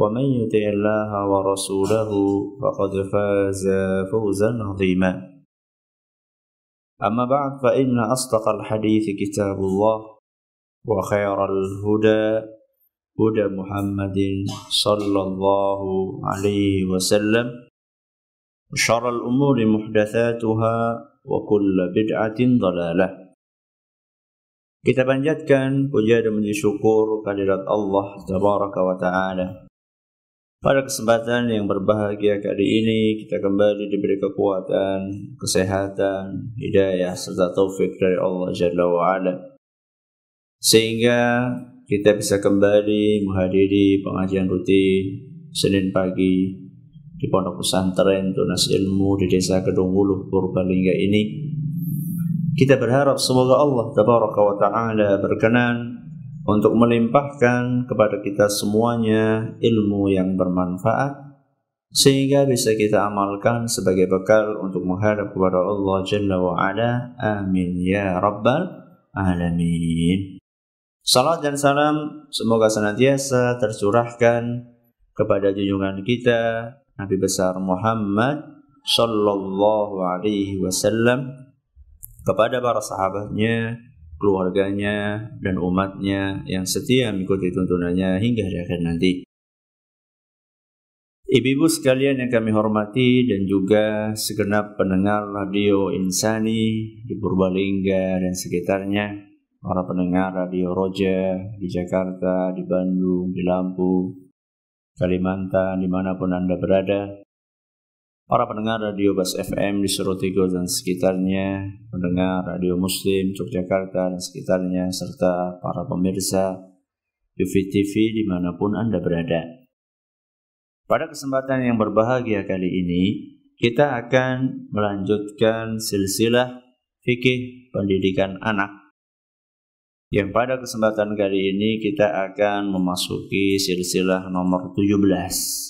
ومن يطع الله ورسوله فقد فاز فوزا عظيما أما بعد فإن أصدق الحديث كتاب الله وخير الهدى هدى محمد صلى الله عليه وسلم وشر الأمور محدثاتها وكل بدعة ضلالة Kita panjatkan puja dan من syukur kehadirat Allah Tabaraka wa Ta'ala Pada kesempatan yang berbahagia kali ini, kita kembali diberi kekuatan, kesehatan, hidayah, serta taufik dari Allah Jalla wa'ala. Sehingga kita bisa kembali menghadiri pengajian rutin Senin pagi di Pondok Pesantren Tunas Ilmu di Desa Kedung Purbalingga ini. Kita berharap semoga Allah Tabaraka wa Ta'ala berkenan untuk melimpahkan kepada kita semuanya ilmu yang bermanfaat sehingga bisa kita amalkan sebagai bekal untuk menghadap kepada Allah Jalla wa Ala. Amin ya rabbal alamin. Salat dan salam semoga senantiasa tercurahkan kepada junjungan kita Nabi besar Muhammad sallallahu alaihi wasallam kepada para sahabatnya keluarganya dan umatnya yang setia mengikuti tuntunannya hingga hari akhir nanti. Ibu-ibu sekalian yang kami hormati dan juga segenap pendengar Radio Insani di Purbalingga dan sekitarnya, para pendengar Radio Roja di Jakarta, di Bandung, di Lampung, Kalimantan, dimanapun Anda berada, Para pendengar Radio Bas FM di Surutigo dan sekitarnya, pendengar Radio Muslim Yogyakarta dan sekitarnya, serta para pemirsa UV TV dimanapun Anda berada. Pada kesempatan yang berbahagia kali ini, kita akan melanjutkan silsilah fikih pendidikan anak. Yang pada kesempatan kali ini kita akan memasuki silsilah nomor 17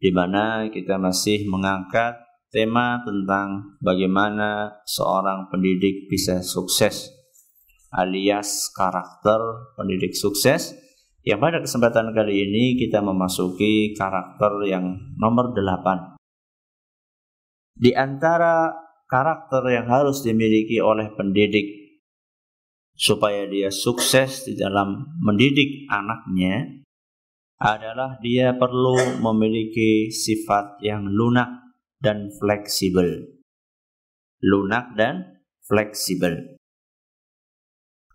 di mana kita masih mengangkat tema tentang bagaimana seorang pendidik bisa sukses alias karakter pendidik sukses yang pada kesempatan kali ini kita memasuki karakter yang nomor delapan. Di antara karakter yang harus dimiliki oleh pendidik supaya dia sukses di dalam mendidik anaknya adalah dia perlu memiliki sifat yang lunak dan fleksibel. Lunak dan fleksibel.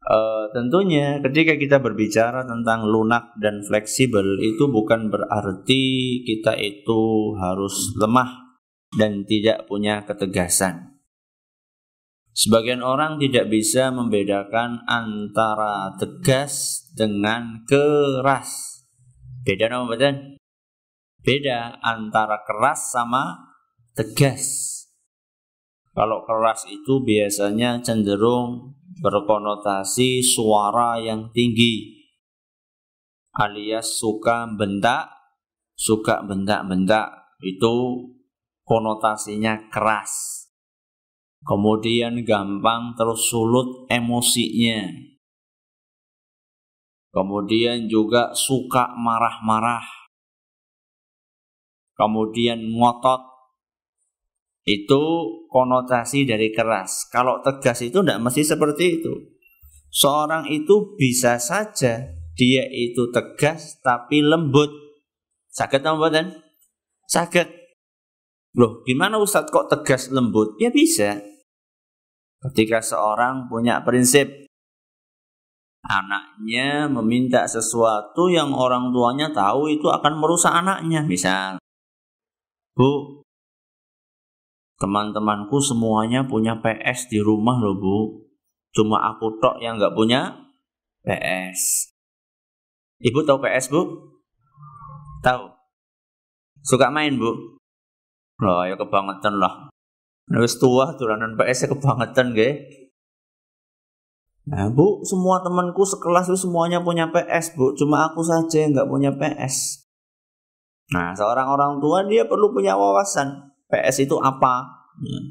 E, tentunya ketika kita berbicara tentang lunak dan fleksibel itu bukan berarti kita itu harus lemah dan tidak punya ketegasan. Sebagian orang tidak bisa membedakan antara tegas dengan keras. Beda nama badan? Beda antara keras sama tegas. Kalau keras itu biasanya cenderung berkonotasi suara yang tinggi alias suka bentak, suka bentak-bentak itu konotasinya keras. Kemudian gampang terus sulut emosinya, kemudian juga suka marah-marah, kemudian ngotot, itu konotasi dari keras. Kalau tegas itu tidak mesti seperti itu. Seorang itu bisa saja dia itu tegas tapi lembut. Sakit apa kan? Sakit. Loh, gimana Ustadz kok tegas lembut? Ya bisa. Ketika seorang punya prinsip anaknya meminta sesuatu yang orang tuanya tahu itu akan merusak anaknya. Misal, Bu, teman-temanku semuanya punya PS di rumah loh Bu. Cuma aku tok yang nggak punya PS. Ibu tahu PS Bu? Tahu. Suka main Bu? Loh, ya kebangetan lah. Nulis tua turunan PS ya kebangetan gak? Nah, bu, semua temanku sekelas itu semuanya punya PS, bu. Cuma aku saja yang nggak punya PS. Nah, seorang orang tua dia perlu punya wawasan PS itu apa. Hmm.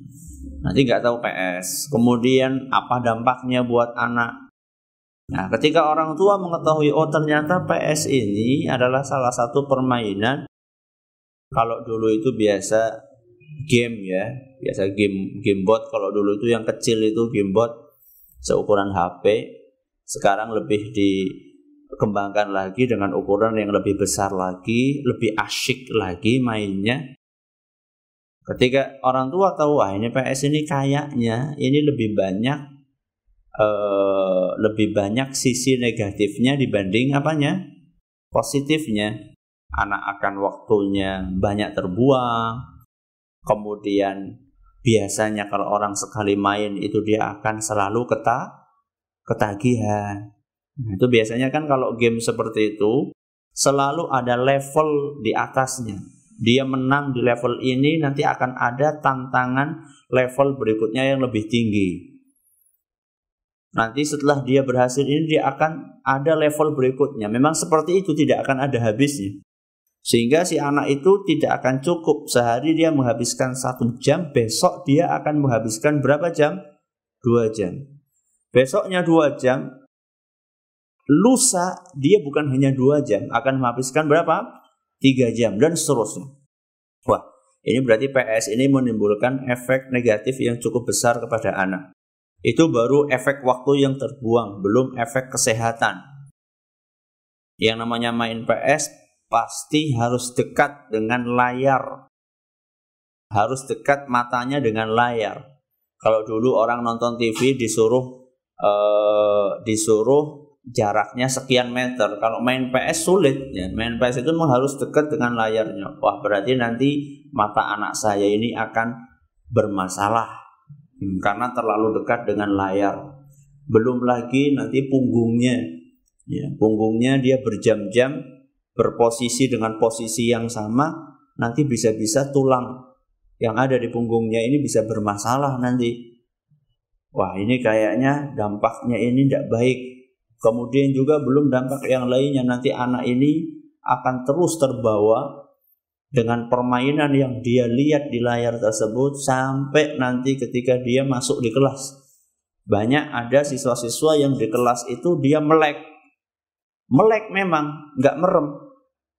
Nanti nggak tahu PS. Kemudian apa dampaknya buat anak. Nah, ketika orang tua mengetahui oh ternyata PS ini adalah salah satu permainan kalau dulu itu biasa game ya, biasa game gamebot. kalau dulu itu yang kecil itu gamebot seukuran HP sekarang lebih dikembangkan lagi dengan ukuran yang lebih besar lagi, lebih asyik lagi mainnya. Ketika orang tua tahu wah ini PS ini kayaknya ini lebih banyak eh, lebih banyak sisi negatifnya dibanding apanya positifnya. Anak akan waktunya banyak terbuang, kemudian biasanya kalau orang sekali main itu dia akan selalu keta ketagihan. Nah, itu biasanya kan kalau game seperti itu selalu ada level di atasnya. Dia menang di level ini nanti akan ada tantangan level berikutnya yang lebih tinggi. Nanti setelah dia berhasil ini dia akan ada level berikutnya. Memang seperti itu tidak akan ada habisnya. Sehingga si anak itu tidak akan cukup sehari dia menghabiskan satu jam, besok dia akan menghabiskan berapa jam? Dua jam. Besoknya dua jam, lusa dia bukan hanya dua jam, akan menghabiskan berapa? Tiga jam dan seterusnya. Wah, ini berarti PS ini menimbulkan efek negatif yang cukup besar kepada anak. Itu baru efek waktu yang terbuang, belum efek kesehatan. Yang namanya main PS pasti harus dekat dengan layar. Harus dekat matanya dengan layar. Kalau dulu orang nonton TV disuruh eh, disuruh jaraknya sekian meter. Kalau main PS sulit ya. Main PS itu memang harus dekat dengan layarnya. Wah, berarti nanti mata anak saya ini akan bermasalah hmm, karena terlalu dekat dengan layar. Belum lagi nanti punggungnya ya, punggungnya dia berjam-jam berposisi dengan posisi yang sama, nanti bisa-bisa tulang yang ada di punggungnya ini bisa bermasalah nanti. Wah ini kayaknya dampaknya ini tidak baik. Kemudian juga belum dampak yang lainnya nanti anak ini akan terus terbawa dengan permainan yang dia lihat di layar tersebut sampai nanti ketika dia masuk di kelas. Banyak ada siswa-siswa yang di kelas itu dia melek. Melek memang, nggak merem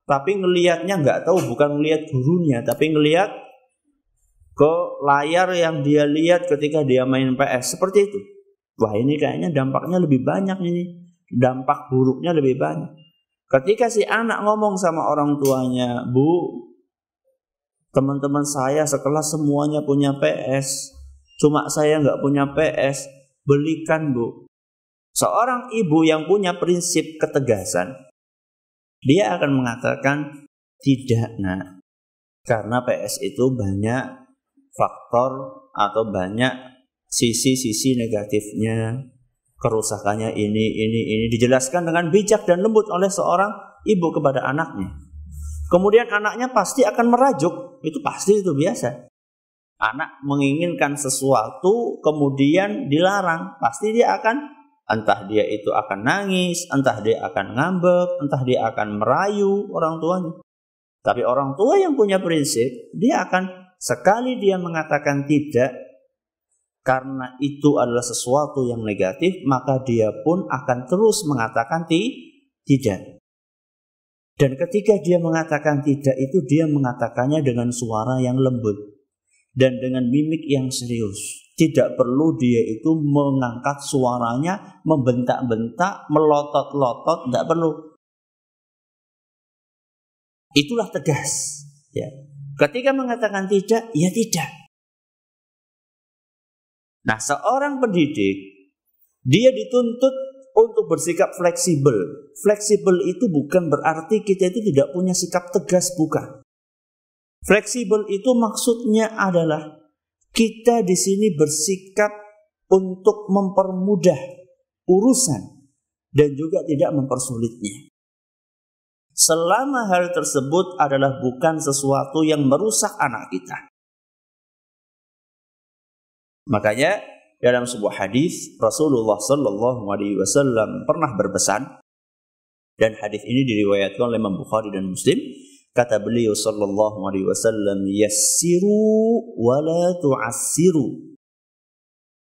tapi ngelihatnya nggak tahu bukan ngelihat gurunya tapi ngelihat ke layar yang dia lihat ketika dia main PS seperti itu wah ini kayaknya dampaknya lebih banyak ini dampak buruknya lebih banyak ketika si anak ngomong sama orang tuanya bu teman-teman saya sekelas semuanya punya PS cuma saya nggak punya PS belikan bu seorang ibu yang punya prinsip ketegasan dia akan mengatakan tidak nak, karena PS itu banyak faktor atau banyak sisi-sisi negatifnya, kerusakannya ini, ini, ini dijelaskan dengan bijak dan lembut oleh seorang ibu kepada anaknya. Kemudian anaknya pasti akan merajuk, itu pasti itu biasa. Anak menginginkan sesuatu kemudian dilarang, pasti dia akan Entah dia itu akan nangis, entah dia akan ngambek, entah dia akan merayu orang tuanya. Tapi orang tua yang punya prinsip, dia akan sekali dia mengatakan tidak karena itu adalah sesuatu yang negatif, maka dia pun akan terus mengatakan ti tidak. Dan ketika dia mengatakan tidak itu dia mengatakannya dengan suara yang lembut dan dengan mimik yang serius. Tidak perlu dia itu mengangkat suaranya, membentak-bentak, melotot-lotot, tidak perlu. Itulah tegas. Ya. Ketika mengatakan tidak, ya tidak. Nah, seorang pendidik, dia dituntut untuk bersikap fleksibel. Fleksibel itu bukan berarti kita itu tidak punya sikap tegas, bukan. Fleksibel itu maksudnya adalah kita di sini bersikap untuk mempermudah urusan dan juga tidak mempersulitnya. Selama hal tersebut adalah bukan sesuatu yang merusak anak kita. Makanya dalam sebuah hadis Rasulullah Shallallahu Alaihi Wasallam pernah berpesan dan hadis ini diriwayatkan oleh Imam Bukhari dan Muslim Kata beliau sallallahu alaihi wasallam, "Yassiru wa la tu'assiru."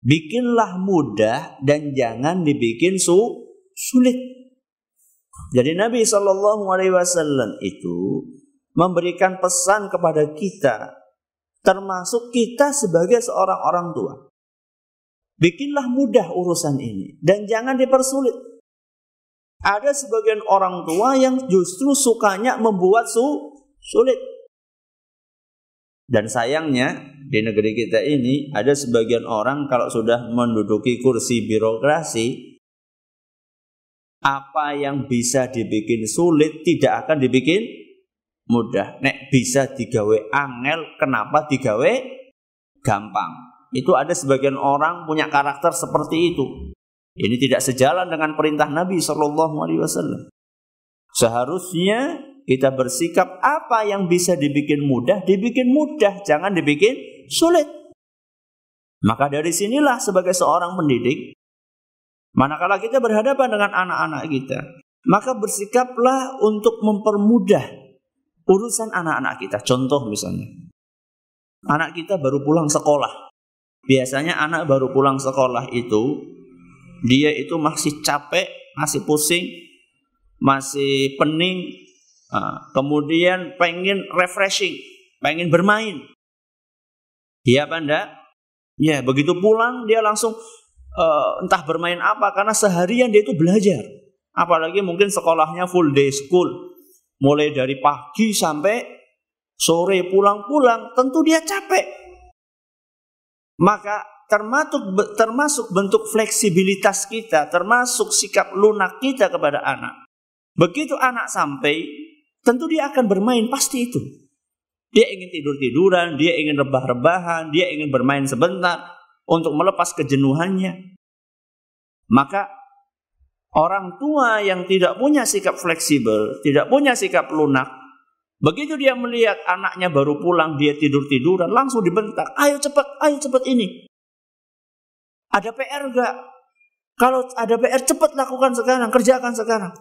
Bikinlah mudah dan jangan dibikin su sulit. Jadi Nabi sallallahu alaihi wasallam itu memberikan pesan kepada kita termasuk kita sebagai seorang orang tua. Bikinlah mudah urusan ini dan jangan dipersulit. Ada sebagian orang tua yang justru sukanya membuat su sulit. Dan sayangnya di negeri kita ini ada sebagian orang kalau sudah menduduki kursi birokrasi apa yang bisa dibikin sulit tidak akan dibikin mudah. Nek bisa digawe angel, kenapa digawe gampang? Itu ada sebagian orang punya karakter seperti itu. Ini tidak sejalan dengan perintah Nabi Shallallahu Alaihi Wasallam. Seharusnya kita bersikap apa yang bisa dibikin mudah, dibikin mudah, jangan dibikin sulit. Maka dari sinilah sebagai seorang pendidik, manakala kita berhadapan dengan anak-anak kita, maka bersikaplah untuk mempermudah urusan anak-anak kita. Contoh misalnya, anak kita baru pulang sekolah. Biasanya anak baru pulang sekolah itu dia itu masih capek, masih pusing, masih pening, kemudian pengen refreshing, pengen bermain. Iya apa enggak? Ya, begitu pulang dia langsung uh, entah bermain apa karena seharian dia itu belajar. Apalagi mungkin sekolahnya full day school. Mulai dari pagi sampai sore pulang-pulang, tentu dia capek. Maka termasuk termasuk bentuk fleksibilitas kita, termasuk sikap lunak kita kepada anak. Begitu anak sampai, tentu dia akan bermain pasti itu. Dia ingin tidur-tiduran, dia ingin rebah-rebahan, dia ingin bermain sebentar untuk melepas kejenuhannya. Maka orang tua yang tidak punya sikap fleksibel, tidak punya sikap lunak, begitu dia melihat anaknya baru pulang, dia tidur-tiduran, langsung dibentak, ayo cepat, ayo cepat ini. Ada PR enggak? Kalau ada PR cepat lakukan sekarang, kerjakan sekarang.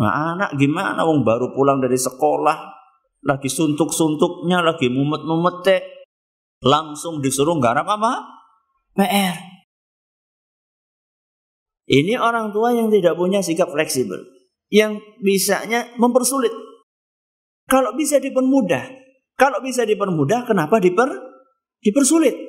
Nah, anak gimana wong baru pulang dari sekolah, lagi suntuk-suntuknya, lagi mumet-mumete, langsung disuruh garap apa? PR. Ini orang tua yang tidak punya sikap fleksibel, yang bisanya mempersulit. Kalau bisa dipermudah, kalau bisa dipermudah, kenapa diper dipersulit?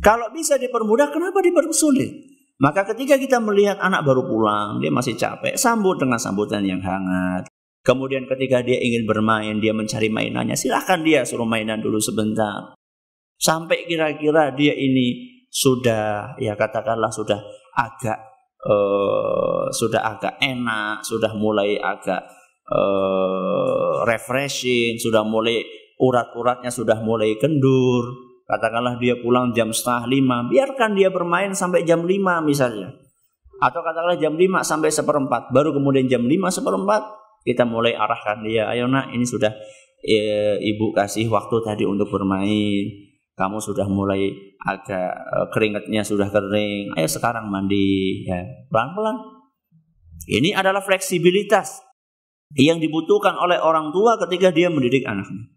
Kalau bisa dipermudah, kenapa dipersulit? Maka ketika kita melihat anak baru pulang, dia masih capek, sambut dengan sambutan yang hangat. Kemudian ketika dia ingin bermain, dia mencari mainannya, silahkan dia suruh mainan dulu sebentar. Sampai kira-kira dia ini sudah, ya katakanlah sudah agak, eh, sudah agak enak, sudah mulai agak eh, refreshing, sudah mulai urat-uratnya sudah mulai kendur, Katakanlah dia pulang jam setengah lima, biarkan dia bermain sampai jam lima misalnya. Atau katakanlah jam lima sampai seperempat, baru kemudian jam lima seperempat kita mulai arahkan dia, ayo nak ini sudah e, ibu kasih waktu tadi untuk bermain. Kamu sudah mulai agak e, keringatnya sudah kering, ayo sekarang mandi ya pelan-pelan. Ini adalah fleksibilitas yang dibutuhkan oleh orang tua ketika dia mendidik anaknya.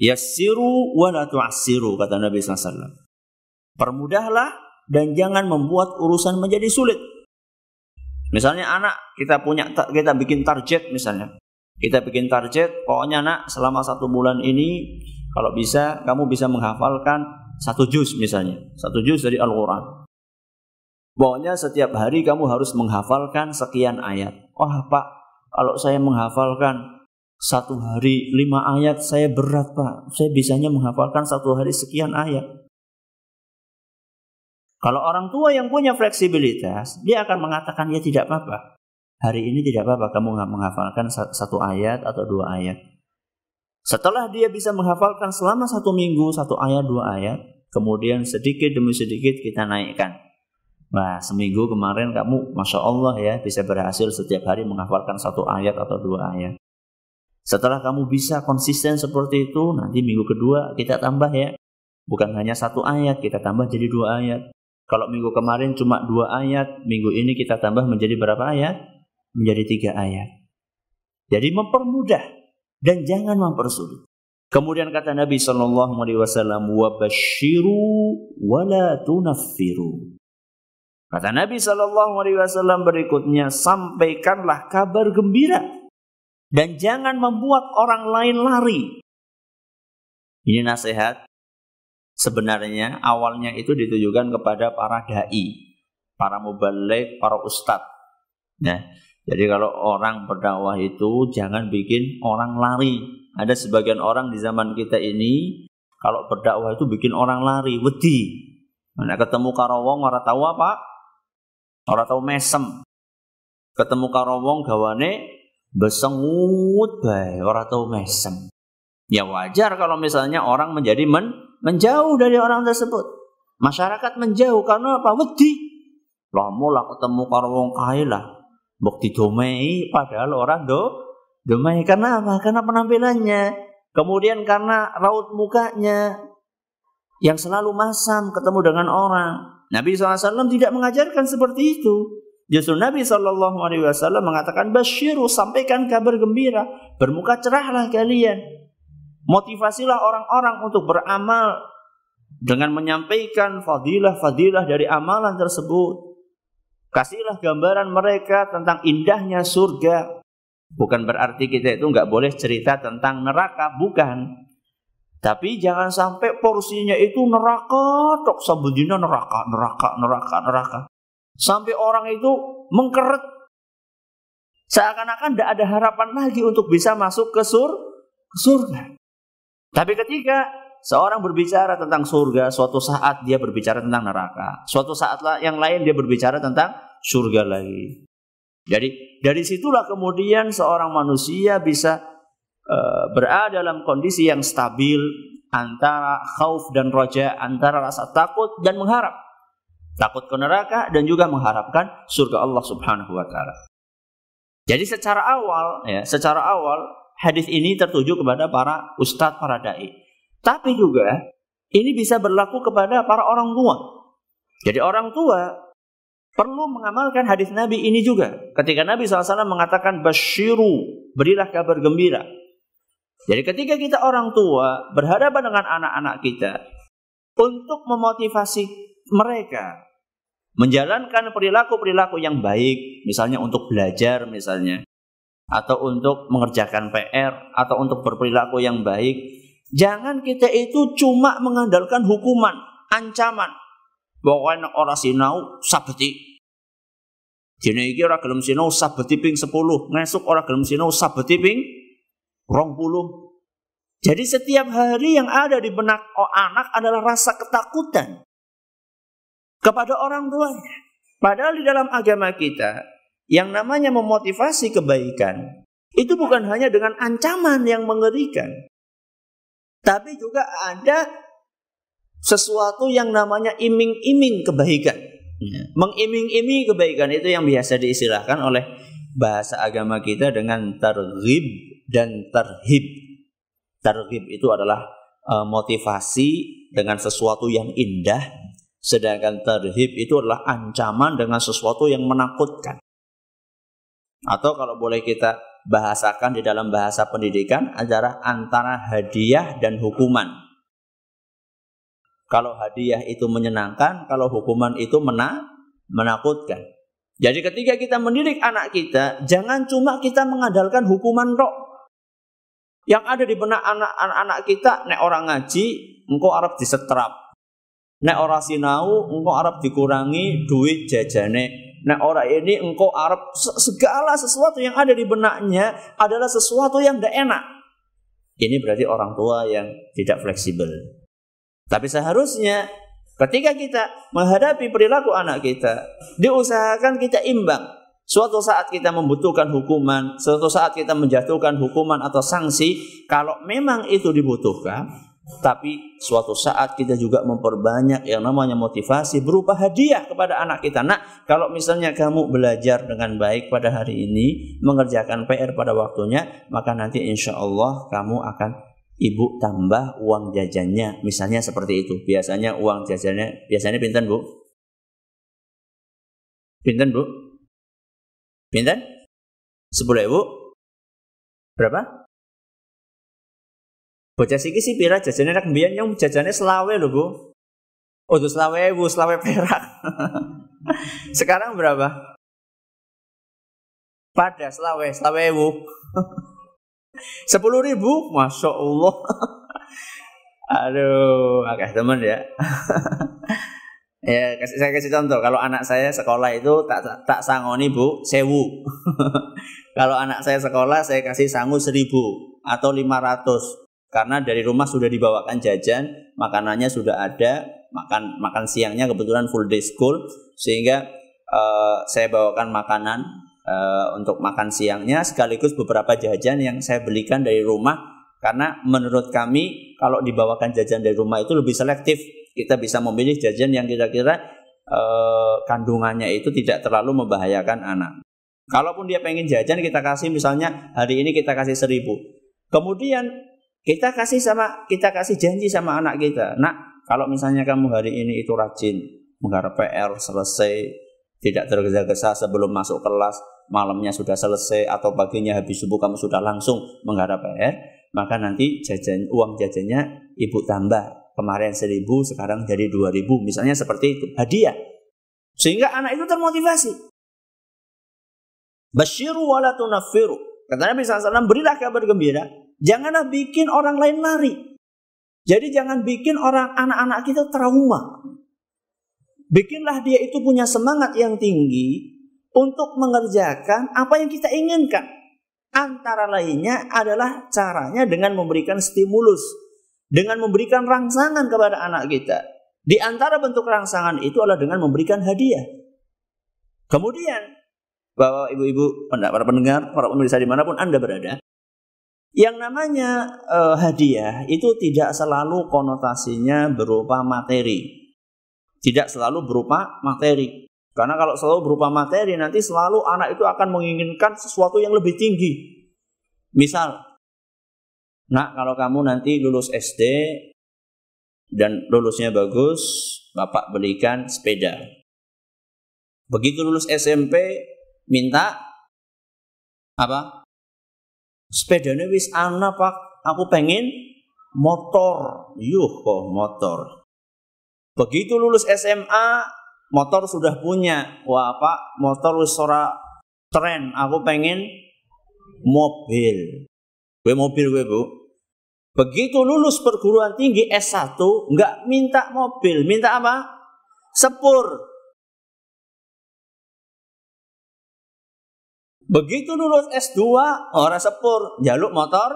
Yassiru wa la tu'assiru kata Nabi SAW. Permudahlah dan jangan membuat urusan menjadi sulit. Misalnya anak kita punya kita bikin target misalnya. Kita bikin target, pokoknya nak selama satu bulan ini kalau bisa kamu bisa menghafalkan satu juz misalnya, satu juz dari Al-Quran. Pokoknya setiap hari kamu harus menghafalkan sekian ayat. Wah pak, kalau saya menghafalkan satu hari lima ayat saya berat pak saya bisanya menghafalkan satu hari sekian ayat kalau orang tua yang punya fleksibilitas dia akan mengatakan ya tidak apa-apa hari ini tidak apa-apa kamu nggak menghafalkan satu ayat atau dua ayat setelah dia bisa menghafalkan selama satu minggu satu ayat dua ayat kemudian sedikit demi sedikit kita naikkan Nah, seminggu kemarin kamu, masya Allah ya, bisa berhasil setiap hari menghafalkan satu ayat atau dua ayat. Setelah kamu bisa konsisten seperti itu, nanti minggu kedua kita tambah ya. Bukan hanya satu ayat, kita tambah jadi dua ayat. Kalau minggu kemarin cuma dua ayat, minggu ini kita tambah menjadi berapa ayat? Menjadi tiga ayat. Jadi mempermudah dan jangan mempersulit. Kemudian kata Nabi Shallallahu Alaihi Wasallam, wabashiru wala tunafiru. Kata Nabi Shallallahu Alaihi Wasallam berikutnya, sampaikanlah kabar gembira dan jangan membuat orang lain lari. Ini nasihat sebenarnya awalnya itu ditujukan kepada para dai, para mubalik, para ustad. Nah, jadi kalau orang berdakwah itu jangan bikin orang lari. Ada sebagian orang di zaman kita ini kalau berdakwah itu bikin orang lari, wedi. Mana ketemu karowong orang tahu apa? Ora tahu mesem. Ketemu karowong gawane besengut baik orang tahu mesem. Ya wajar kalau misalnya orang menjadi men menjauh dari orang tersebut. Masyarakat menjauh karena apa? Wedi. Lomo lah ketemu karo wong kae lah. bukti didomei padahal orang do domei karena apa? Karena penampilannya. Kemudian karena raut mukanya yang selalu masam ketemu dengan orang. Nabi SAW tidak mengajarkan seperti itu. Justru Nabi Shallallahu Alaihi Wasallam mengatakan Bashiru sampaikan kabar gembira, bermuka cerahlah kalian, motivasilah orang-orang untuk beramal dengan menyampaikan fadilah-fadilah dari amalan tersebut. Kasihlah gambaran mereka tentang indahnya surga. Bukan berarti kita itu nggak boleh cerita tentang neraka, bukan. Tapi jangan sampai porsinya itu neraka, tok sabudina neraka, neraka, neraka, neraka. Sampai orang itu mengkeret. Seakan-akan tidak ada harapan lagi untuk bisa masuk ke, sur, ke surga. Tapi ketika seorang berbicara tentang surga, suatu saat dia berbicara tentang neraka. Suatu saat yang lain dia berbicara tentang surga lagi. Jadi dari situlah kemudian seorang manusia bisa e, berada dalam kondisi yang stabil antara khauf dan roja, antara rasa takut dan mengharap takut ke neraka dan juga mengharapkan surga Allah Subhanahu wa taala. Jadi secara awal ya, secara awal hadis ini tertuju kepada para ustadz, para dai. Tapi juga ini bisa berlaku kepada para orang tua. Jadi orang tua perlu mengamalkan hadis Nabi ini juga. Ketika Nabi SAW mengatakan basyiru, berilah kabar gembira. Jadi ketika kita orang tua berhadapan dengan anak-anak kita untuk memotivasi mereka menjalankan perilaku-perilaku yang baik, misalnya untuk belajar misalnya, atau untuk mengerjakan PR, atau untuk berperilaku yang baik, jangan kita itu cuma mengandalkan hukuman, ancaman. Pokoknya orang sinau sabeti. jadi orang orang gelom sinau sabeti ping 10, ngesuk orang gelom sinau sabeti ping puluh. Jadi setiap hari yang ada di benak anak adalah rasa ketakutan kepada orang tuanya. Padahal di dalam agama kita, yang namanya memotivasi kebaikan, itu bukan hanya dengan ancaman yang mengerikan. Tapi juga ada sesuatu yang namanya iming-iming kebaikan. Ya. Mengiming-iming kebaikan itu yang biasa diistilahkan oleh bahasa agama kita dengan targhib dan tarhib. Targhib itu adalah e, motivasi dengan sesuatu yang indah Sedangkan terhib itu adalah ancaman dengan sesuatu yang menakutkan. Atau kalau boleh kita bahasakan di dalam bahasa pendidikan adalah antara hadiah dan hukuman. Kalau hadiah itu menyenangkan, kalau hukuman itu mena menakutkan. Jadi ketika kita mendidik anak kita, jangan cuma kita mengandalkan hukuman roh. Yang ada di benak anak-anak kita, nek orang ngaji, engkau Arab disetrap. Nek ora sinau, engkau Arab dikurangi duit jajane. Nek orang ini engkau Arab segala sesuatu yang ada di benaknya adalah sesuatu yang tidak enak. Ini berarti orang tua yang tidak fleksibel. Tapi seharusnya ketika kita menghadapi perilaku anak kita, diusahakan kita imbang. Suatu saat kita membutuhkan hukuman, suatu saat kita menjatuhkan hukuman atau sanksi, kalau memang itu dibutuhkan, tapi suatu saat kita juga memperbanyak yang namanya motivasi berupa hadiah kepada anak kita. Nah, kalau misalnya kamu belajar dengan baik pada hari ini, mengerjakan PR pada waktunya, maka nanti insya Allah kamu akan ibu tambah uang jajannya. Misalnya seperti itu. Biasanya uang jajannya, biasanya pinten bu? Pinten bu? Pinten? Sepuluh Berapa? Berapa? Bocah sih sih pira jajane rek mbiyen yang jajane selawe lho, Bu. Oh, selawe, Bu, selawe perak. Sekarang berapa? Pada selawe, selawe, Bu. Sepuluh ribu, masya Allah. Aduh, agak teman ya. ya, kasih saya kasih contoh. Kalau anak saya sekolah itu tak tak, tak sangoni bu, sewu. Kalau anak saya sekolah, saya kasih sangu seribu atau lima ratus karena dari rumah sudah dibawakan jajan, makanannya sudah ada, makan makan siangnya kebetulan full day school sehingga uh, saya bawakan makanan uh, untuk makan siangnya sekaligus beberapa jajan yang saya belikan dari rumah karena menurut kami kalau dibawakan jajan dari rumah itu lebih selektif. Kita bisa memilih jajan yang kira-kira uh, kandungannya itu tidak terlalu membahayakan anak. Kalaupun dia pengen jajan kita kasih misalnya hari ini kita kasih seribu. Kemudian kita kasih sama kita kasih janji sama anak kita. Nak, kalau misalnya kamu hari ini itu rajin, menggarap PR selesai, tidak tergesa-gesa sebelum masuk kelas, malamnya sudah selesai atau paginya habis subuh kamu sudah langsung menggarap PR, maka nanti jajan uang jajannya ibu tambah. Kemarin seribu, sekarang jadi dua ribu, misalnya seperti itu. Hadiah. Sehingga anak itu termotivasi. Bashiru wala Katanya Kata Nabi SAW, berilah kabar gembira, janganlah bikin orang lain lari. Jadi jangan bikin orang anak-anak kita trauma. Bikinlah dia itu punya semangat yang tinggi untuk mengerjakan apa yang kita inginkan. Antara lainnya adalah caranya dengan memberikan stimulus, dengan memberikan rangsangan kepada anak kita. Di antara bentuk rangsangan itu adalah dengan memberikan hadiah. Kemudian, bahwa ibu-ibu, para pendengar, para pemirsa dimanapun Anda berada, yang namanya eh, hadiah itu tidak selalu konotasinya berupa materi. Tidak selalu berupa materi. Karena kalau selalu berupa materi nanti selalu anak itu akan menginginkan sesuatu yang lebih tinggi. Misal, nak kalau kamu nanti lulus SD dan lulusnya bagus, bapak belikan sepeda. Begitu lulus SMP, minta apa? sepedanya wis ana, Pak. Aku pengen motor. Yuh kok motor. Begitu lulus SMA, motor sudah punya. Wah, Pak, motor wis ora tren. Aku pengen mobil. Gue mobil gue, Bu. Begitu lulus perguruan tinggi S1, nggak minta mobil, minta apa? Sepur. Begitu lulus S2, orang sepur, jaluk motor,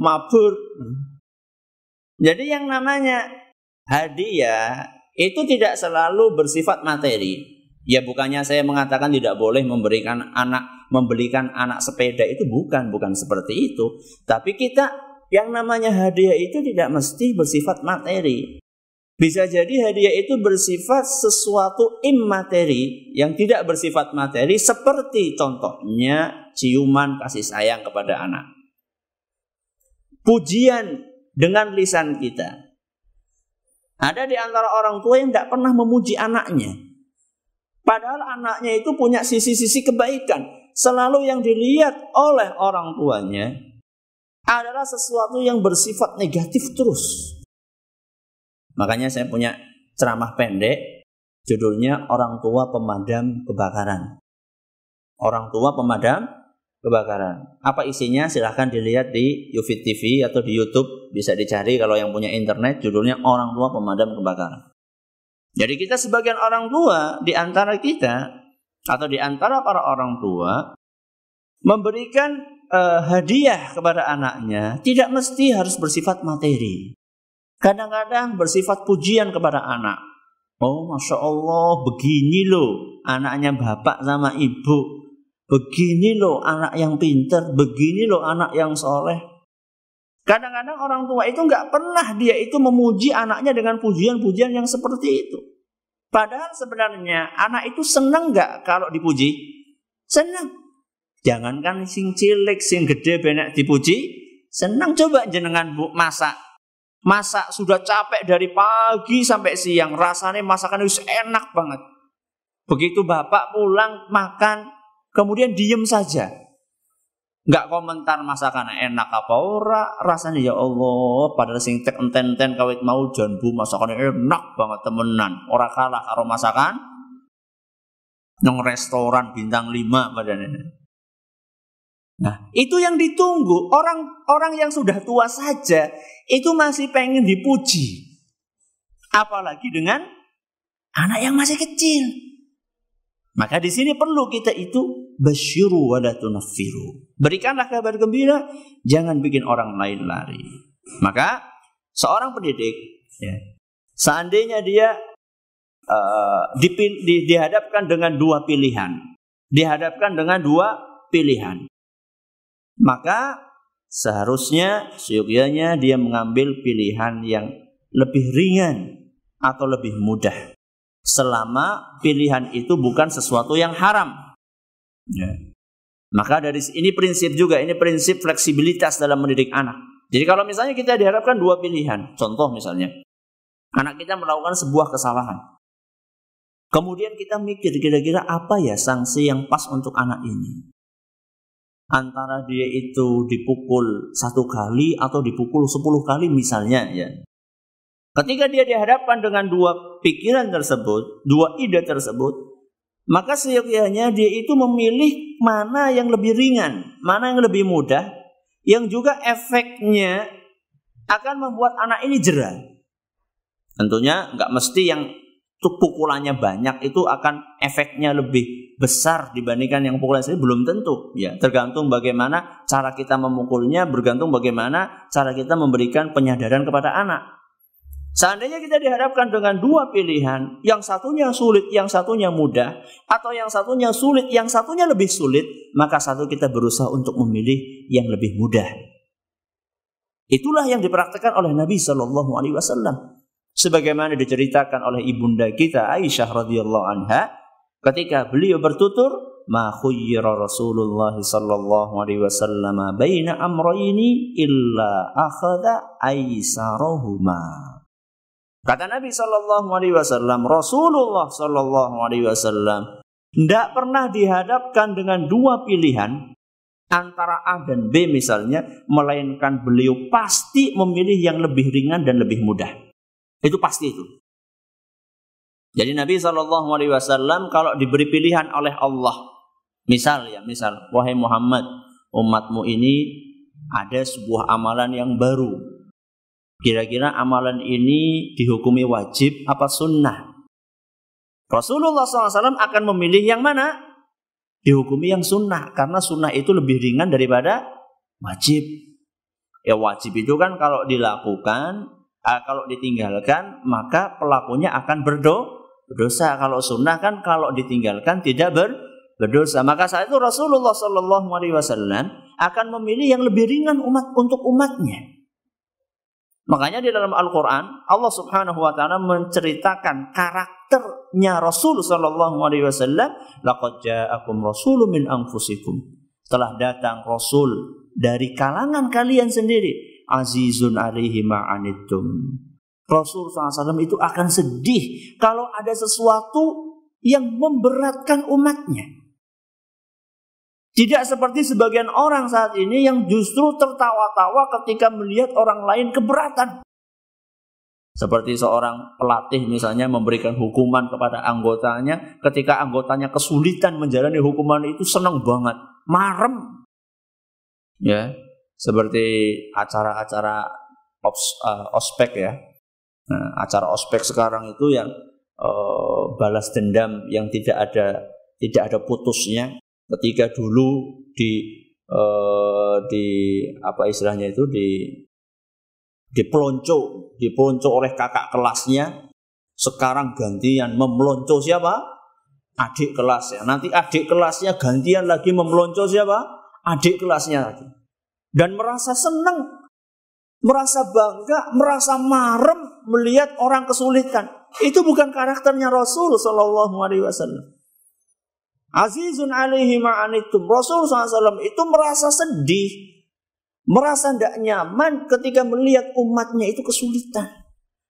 mabur. Jadi yang namanya hadiah itu tidak selalu bersifat materi. Ya bukannya saya mengatakan tidak boleh memberikan anak membelikan anak sepeda itu bukan bukan seperti itu. Tapi kita yang namanya hadiah itu tidak mesti bersifat materi. Bisa jadi hadiah itu bersifat sesuatu immateri yang tidak bersifat materi seperti contohnya ciuman kasih sayang kepada anak. Pujian dengan lisan kita. Ada di antara orang tua yang tidak pernah memuji anaknya. Padahal anaknya itu punya sisi-sisi kebaikan. Selalu yang dilihat oleh orang tuanya adalah sesuatu yang bersifat negatif terus Makanya saya punya ceramah pendek judulnya Orang Tua Pemadam Kebakaran. Orang Tua Pemadam Kebakaran. Apa isinya silahkan dilihat di Ufit TV atau di Youtube. Bisa dicari kalau yang punya internet judulnya Orang Tua Pemadam Kebakaran. Jadi kita sebagian orang tua di antara kita atau di antara para orang tua memberikan uh, hadiah kepada anaknya tidak mesti harus bersifat materi. Kadang-kadang bersifat pujian kepada anak. Oh, masya Allah, begini loh anaknya bapak sama ibu. Begini loh anak yang pintar begini loh anak yang soleh. Kadang-kadang orang tua itu nggak pernah dia itu memuji anaknya dengan pujian-pujian yang seperti itu. Padahal sebenarnya anak itu seneng nggak kalau dipuji? Seneng. Jangankan sing cilik, sing gede benek dipuji, senang coba jenengan bu masak Masak sudah capek dari pagi sampai siang. Rasanya masakan itu enak banget. Begitu bapak pulang makan, kemudian diem saja. Nggak komentar masakan enak apa ora, rasanya ya Allah, pada sing tek enten-enten kawit mau bu masakan enak banget temenan. Ora kalah karo masakan nong restoran bintang 5 badannya. Nah, itu yang ditunggu. Orang-orang yang sudah tua saja itu masih pengen dipuji. Apalagi dengan anak yang masih kecil. Maka di sini perlu kita itu basyiru wa Berikanlah kabar gembira, jangan bikin orang lain lari. Maka seorang pendidik ya, seandainya dia uh, dihadapkan dengan dua pilihan, dihadapkan dengan dua pilihan maka seharusnya seyogianya dia mengambil pilihan yang lebih ringan atau lebih mudah selama pilihan itu bukan sesuatu yang haram. Ya. Maka dari ini prinsip juga, ini prinsip fleksibilitas dalam mendidik anak. Jadi kalau misalnya kita diharapkan dua pilihan, contoh misalnya, anak kita melakukan sebuah kesalahan. Kemudian kita mikir kira-kira apa ya sanksi yang pas untuk anak ini antara dia itu dipukul satu kali atau dipukul sepuluh kali misalnya ya. Ketika dia dihadapkan dengan dua pikiran tersebut, dua ide tersebut, maka seyogyanya dia itu memilih mana yang lebih ringan, mana yang lebih mudah, yang juga efeknya akan membuat anak ini jerah. Tentunya nggak mesti yang pukulannya banyak itu akan efeknya lebih besar dibandingkan yang pukulan sendiri belum tentu ya tergantung bagaimana cara kita memukulnya bergantung bagaimana cara kita memberikan penyadaran kepada anak seandainya kita dihadapkan dengan dua pilihan yang satunya sulit yang satunya mudah atau yang satunya sulit yang satunya lebih sulit maka satu kita berusaha untuk memilih yang lebih mudah itulah yang dipraktekkan oleh Nabi Shallallahu Alaihi Wasallam sebagaimana diceritakan oleh ibunda kita Aisyah radhiyallahu anha Ketika beliau bertutur, ma khuyyira Rasulullah sallallahu alaihi wasallam baina amrayni illa akhadha aisarahuma. Kata Nabi sallallahu alaihi wasallam, Rasulullah sallallahu alaihi wasallam tidak pernah dihadapkan dengan dua pilihan antara A dan B misalnya, melainkan beliau pasti memilih yang lebih ringan dan lebih mudah. Itu pasti itu. Jadi Nabi Shallallahu Alaihi Wasallam kalau diberi pilihan oleh Allah, misal ya misal, wahai Muhammad, umatmu ini ada sebuah amalan yang baru. Kira-kira amalan ini dihukumi wajib apa sunnah? Rasulullah SAW akan memilih yang mana? Dihukumi yang sunnah karena sunnah itu lebih ringan daripada wajib. Ya wajib itu kan kalau dilakukan uh, kalau ditinggalkan maka pelakunya akan berdo berdosa. Kalau sunnah kan kalau ditinggalkan tidak ber berdosa. Maka saat itu Rasulullah Shallallahu Alaihi Wasallam akan memilih yang lebih ringan umat untuk umatnya. Makanya di dalam Al-Quran Allah Subhanahu Wa Taala menceritakan karakternya Rasul Shallallahu Alaihi Wasallam. lakotja akum Rasulumin ang Telah datang Rasul dari kalangan kalian sendiri azizun alaihi anitum. Rasul SAW itu akan sedih kalau ada sesuatu yang memberatkan umatnya. Tidak seperti sebagian orang saat ini yang justru tertawa-tawa ketika melihat orang lain keberatan. Seperti seorang pelatih misalnya memberikan hukuman kepada anggotanya, ketika anggotanya kesulitan menjalani hukuman itu senang banget, marem. Ya, seperti acara-acara os, uh, eh, ospek ya. Nah, acara ospek sekarang itu yang uh, balas dendam yang tidak ada tidak ada putusnya. Ketika dulu di uh, di apa istilahnya itu di dipelonco, dipelonco oleh kakak kelasnya. Sekarang gantian memelonco siapa? Adik kelasnya. Nanti adik kelasnya gantian lagi memelonco siapa? Adik kelasnya lagi dan merasa senang, merasa bangga, merasa marem melihat orang kesulitan. Itu bukan karakternya Rasul Shallallahu Alaihi Wasallam. Azizun alaihi ma'anitum. Rasul SAW itu merasa sedih. Merasa tidak nyaman ketika melihat umatnya itu kesulitan.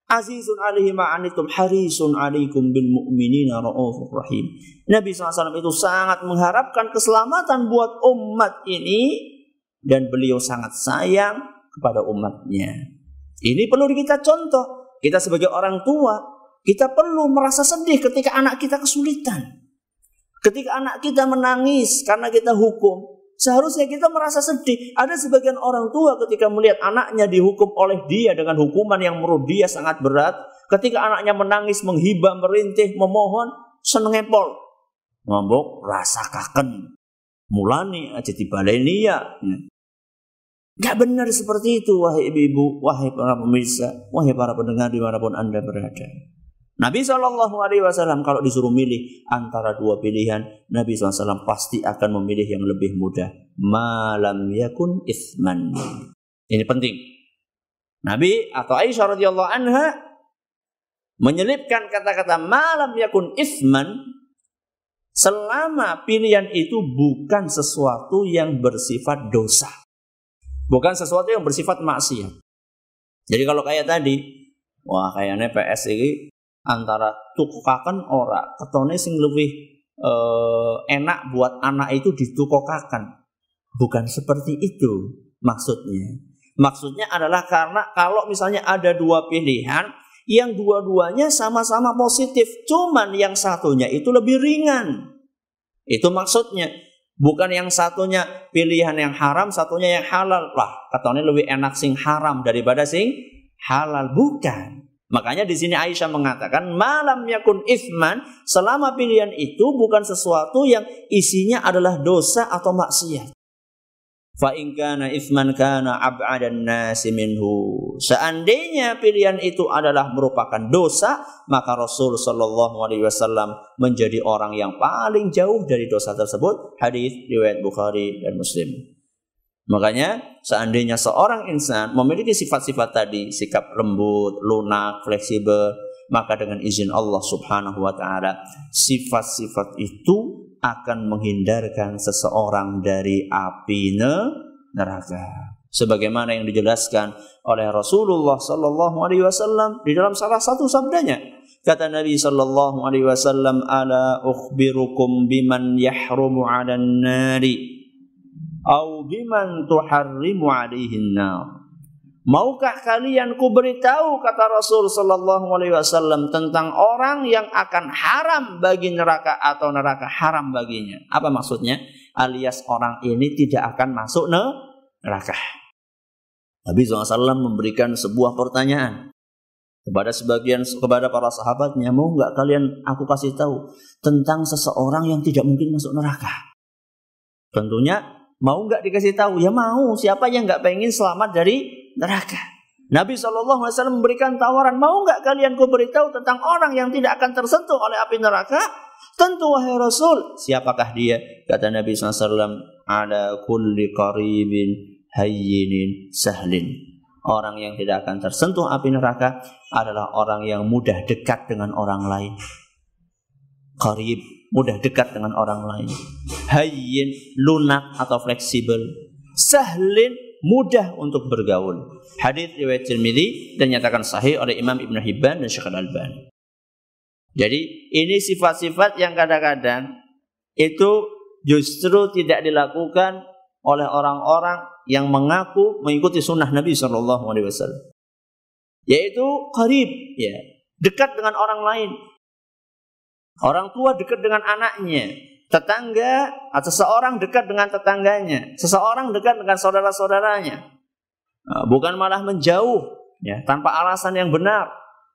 Azizun alaihi ma'anitum. Harisun alaikum bil mu'minina ra'ufur rahim. Nabi SAW itu sangat mengharapkan keselamatan buat umat ini dan beliau sangat sayang kepada umatnya. Ini perlu kita contoh. Kita sebagai orang tua, kita perlu merasa sedih ketika anak kita kesulitan. Ketika anak kita menangis karena kita hukum, seharusnya kita merasa sedih. Ada sebagian orang tua ketika melihat anaknya dihukum oleh dia dengan hukuman yang menurut dia sangat berat, ketika anaknya menangis, menghibah, merintih, memohon, seneng empol. Ngomong, rasa kaken mulani aja ah, dibaleni ya. Gak benar seperti itu wahai ibu-ibu, wahai para pemirsa, wahai para pendengar di dimanapun anda berada. Nabi saw kalau disuruh milih antara dua pilihan, Nabi SAW pasti akan memilih yang lebih mudah. Malam yakun isman. Ini penting. Nabi atau Aisyah radhiyallahu anha menyelipkan kata-kata malam yakun isman Selama pilihan itu bukan sesuatu yang bersifat dosa. Bukan sesuatu yang bersifat maksiat. Jadi kalau kayak tadi, wah kayaknya PS ini antara tukokakan ora, ketone sing lebih e, enak buat anak itu ditukokakan. Bukan seperti itu maksudnya. Maksudnya adalah karena kalau misalnya ada dua pilihan, yang dua-duanya sama-sama positif, cuman yang satunya itu lebih ringan. Itu maksudnya. Bukan yang satunya pilihan yang haram, satunya yang halal. Lah, katanya lebih enak sing haram daripada sing halal. Bukan. Makanya di sini Aisyah mengatakan malam yakun ifman selama pilihan itu bukan sesuatu yang isinya adalah dosa atau maksiat fa in kana ithman kana ab'adan nasi minhu seandainya pilihan itu adalah merupakan dosa maka Rasul sallallahu alaihi wasallam menjadi orang yang paling jauh dari dosa tersebut hadis riwayat Bukhari dan Muslim Makanya seandainya seorang insan memiliki sifat-sifat tadi, sikap lembut, lunak, fleksibel, maka dengan izin Allah Subhanahu wa taala sifat-sifat itu akan menghindarkan seseorang dari api neraka. Sebagaimana yang dijelaskan oleh Rasulullah Sallallahu Alaihi Wasallam di dalam salah satu sabdanya, kata Nabi Sallallahu Alaihi Wasallam, "Ala ukhbirukum biman yahrumu 'alan nari, au biman tuharrimu alaihin nar." Maukah kalian ku beritahu kata Rasul Sallallahu Alaihi Wasallam tentang orang yang akan haram bagi neraka atau neraka haram baginya? Apa maksudnya? Alias orang ini tidak akan masuk neraka. Nabi SAW memberikan sebuah pertanyaan kepada sebagian kepada para sahabatnya, mau nggak kalian aku kasih tahu tentang seseorang yang tidak mungkin masuk neraka? Tentunya mau nggak dikasih tahu? Ya mau. Siapa yang nggak pengen selamat dari neraka. Nabi SAW memberikan tawaran, mau nggak kalian ku beritahu tentang orang yang tidak akan tersentuh oleh api neraka? Tentu wahai Rasul, siapakah dia? Kata Nabi SAW, ada kulli qaribin hayyinin sahlin. Orang yang tidak akan tersentuh api neraka adalah orang yang mudah dekat dengan orang lain. Qarib, mudah dekat dengan orang lain. Hayyin, lunak atau fleksibel. Sahlin, mudah untuk bergaul. Hadis riwayat Tirmidzi dan nyatakan sahih oleh Imam Ibn Hibban dan Syekh Al-Albani. Jadi ini sifat-sifat yang kadang-kadang itu justru tidak dilakukan oleh orang-orang yang mengaku mengikuti sunnah Nabi Shallallahu Alaihi Wasallam, yaitu karib, ya dekat dengan orang lain. Orang tua dekat dengan anaknya, tetangga atau seseorang dekat dengan tetangganya, seseorang dekat dengan saudara-saudaranya. Nah, bukan malah menjauh ya, tanpa alasan yang benar,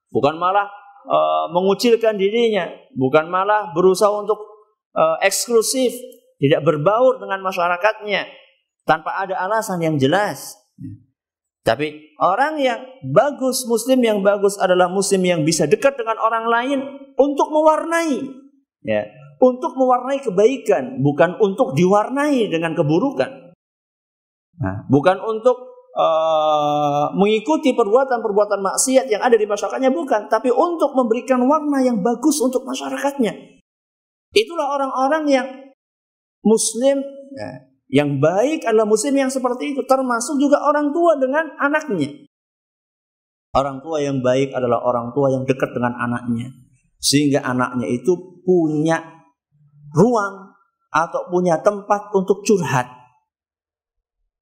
bukan malah e, mengucilkan dirinya, bukan malah berusaha untuk e, eksklusif, tidak berbaur dengan masyarakatnya tanpa ada alasan yang jelas. Tapi orang yang bagus, muslim yang bagus adalah muslim yang bisa dekat dengan orang lain untuk mewarnai, ya, untuk mewarnai kebaikan, bukan untuk diwarnai dengan keburukan. Nah, bukan untuk uh, mengikuti perbuatan-perbuatan maksiat yang ada di masyarakatnya, bukan, tapi untuk memberikan warna yang bagus untuk masyarakatnya. Itulah orang-orang yang Muslim, ya, yang baik adalah Muslim yang seperti itu, termasuk juga orang tua dengan anaknya. Orang tua yang baik adalah orang tua yang dekat dengan anaknya, sehingga anaknya itu punya ruang atau punya tempat untuk curhat.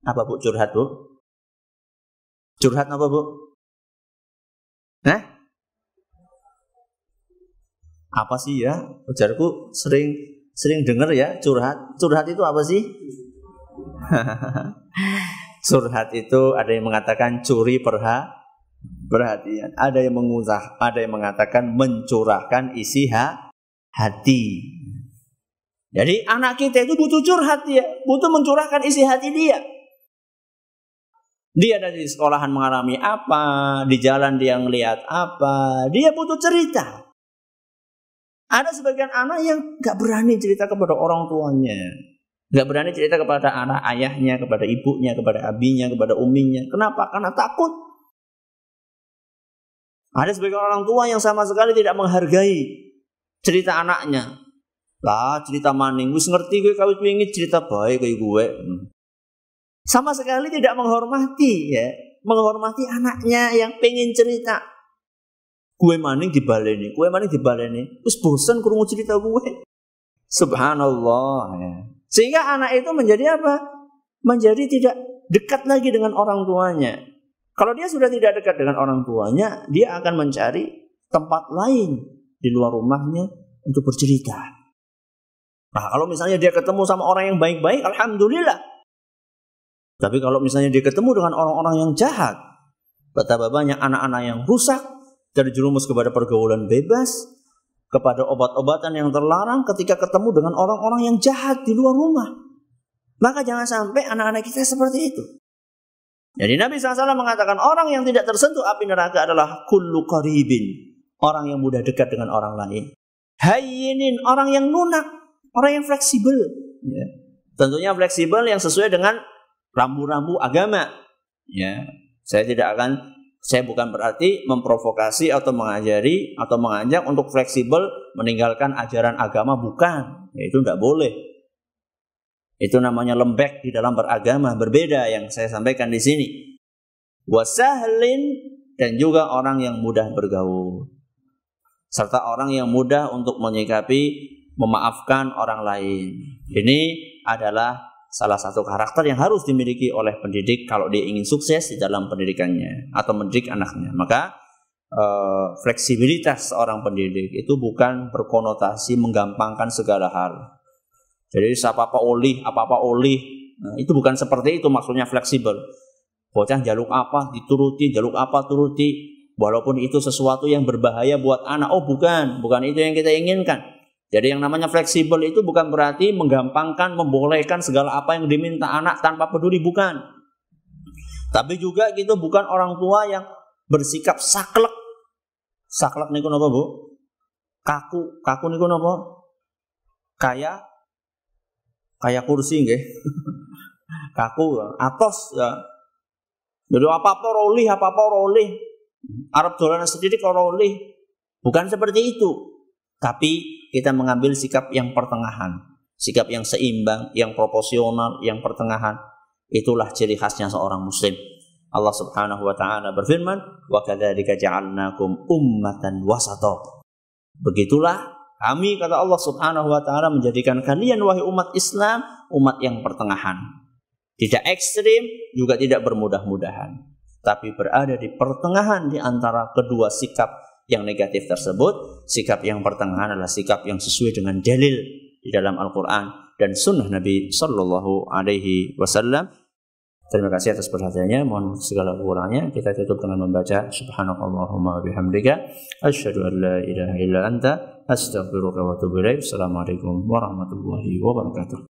Apa bu curhat bu? Curhat apa bu? Nah, apa sih ya? Ujarku sering sering dengar ya curhat. Curhat itu apa sih? curhat itu ada yang mengatakan curi perha perhatian. Ada yang mengusah, ada yang mengatakan mencurahkan isi ha, hati. Jadi anak kita itu butuh curhat dia, butuh mencurahkan isi hati dia. Dia dari sekolahan mengalami apa, di jalan dia ngelihat apa, dia butuh cerita. Ada sebagian anak yang gak berani cerita kepada orang tuanya. Gak berani cerita kepada anak ayahnya, kepada ibunya, kepada abinya, kepada uminya. Kenapa? Karena takut. Ada sebagian orang tua yang sama sekali tidak menghargai cerita anaknya. Lah cerita maning, wis ngerti gue itu ingin cerita baik kayak gue. Sama sekali tidak menghormati ya, menghormati anaknya yang pengen cerita. Gue maning di ini gue maning di ini, Terus bosan kurung cerita gue. Subhanallah ya. Sehingga anak itu menjadi apa? Menjadi tidak dekat lagi dengan orang tuanya. Kalau dia sudah tidak dekat dengan orang tuanya, dia akan mencari tempat lain di luar rumahnya untuk bercerita. Nah, kalau misalnya dia ketemu sama orang yang baik-baik, alhamdulillah. Tapi kalau misalnya dia ketemu dengan orang-orang yang jahat, betapa banyak anak-anak yang rusak, terjerumus kepada pergaulan bebas, kepada obat-obatan yang terlarang ketika ketemu dengan orang-orang yang jahat di luar rumah. Maka jangan sampai anak-anak kita seperti itu. Jadi Nabi SAW mengatakan orang yang tidak tersentuh api neraka adalah kullu qaribin. Orang yang mudah dekat dengan orang lain. Hayyinin, orang yang lunak. Orang yang fleksibel. Ya. Tentunya fleksibel yang sesuai dengan rambu-rambu agama. Ya. Saya tidak akan saya bukan berarti memprovokasi atau mengajari atau mengajak untuk fleksibel meninggalkan ajaran agama bukan ya, itu tidak boleh itu namanya lembek di dalam beragama berbeda yang saya sampaikan di sini wasahlin dan juga orang yang mudah bergaul serta orang yang mudah untuk menyikapi memaafkan orang lain. Ini adalah salah satu karakter yang harus dimiliki oleh pendidik kalau dia ingin sukses di dalam pendidikannya atau mendidik anaknya. Maka e, fleksibilitas seorang pendidik itu bukan berkonotasi menggampangkan segala hal. Jadi apa-apa oli, apa-apa oli nah, itu bukan seperti itu maksudnya fleksibel. Bocah jaluk apa dituruti, jaluk apa turuti, walaupun itu sesuatu yang berbahaya buat anak. Oh bukan, bukan itu yang kita inginkan. Jadi yang namanya fleksibel itu bukan berarti menggampangkan, membolehkan segala apa yang diminta anak tanpa peduli, bukan. Tapi juga gitu bukan orang tua yang bersikap saklek. Saklek niku napa, Bu? Kaku, kaku niku napa? Kaya kaya kursi nggih. kaku, ya. atos ya. Jadi apa-apa rolih, apa-apa rolih. Arab dolanan sedikit kok rolih. Bukan seperti itu. Tapi kita mengambil sikap yang pertengahan, sikap yang seimbang, yang proporsional, yang pertengahan. Itulah ciri khasnya seorang muslim. Allah Subhanahu wa taala berfirman, "Wa kadzalika ja'alnakum ummatan wasata." Begitulah kami kata Allah Subhanahu wa taala menjadikan kalian wahai umat Islam umat yang pertengahan. Tidak ekstrim juga tidak bermudah-mudahan, tapi berada di pertengahan di antara kedua sikap yang negatif tersebut, sikap yang pertengahan adalah sikap yang sesuai dengan dalil di dalam Al-Quran dan sunnah Nabi Sallallahu Alaihi Wasallam. Terima kasih atas perhatiannya. Mohon segala kurangnya. Kita tutup dengan membaca Subhanakallahumma bihamdika. Asyhadu an la ilaha illa anta. Astagfirullah wa atubu Assalamualaikum warahmatullahi wabarakatuh.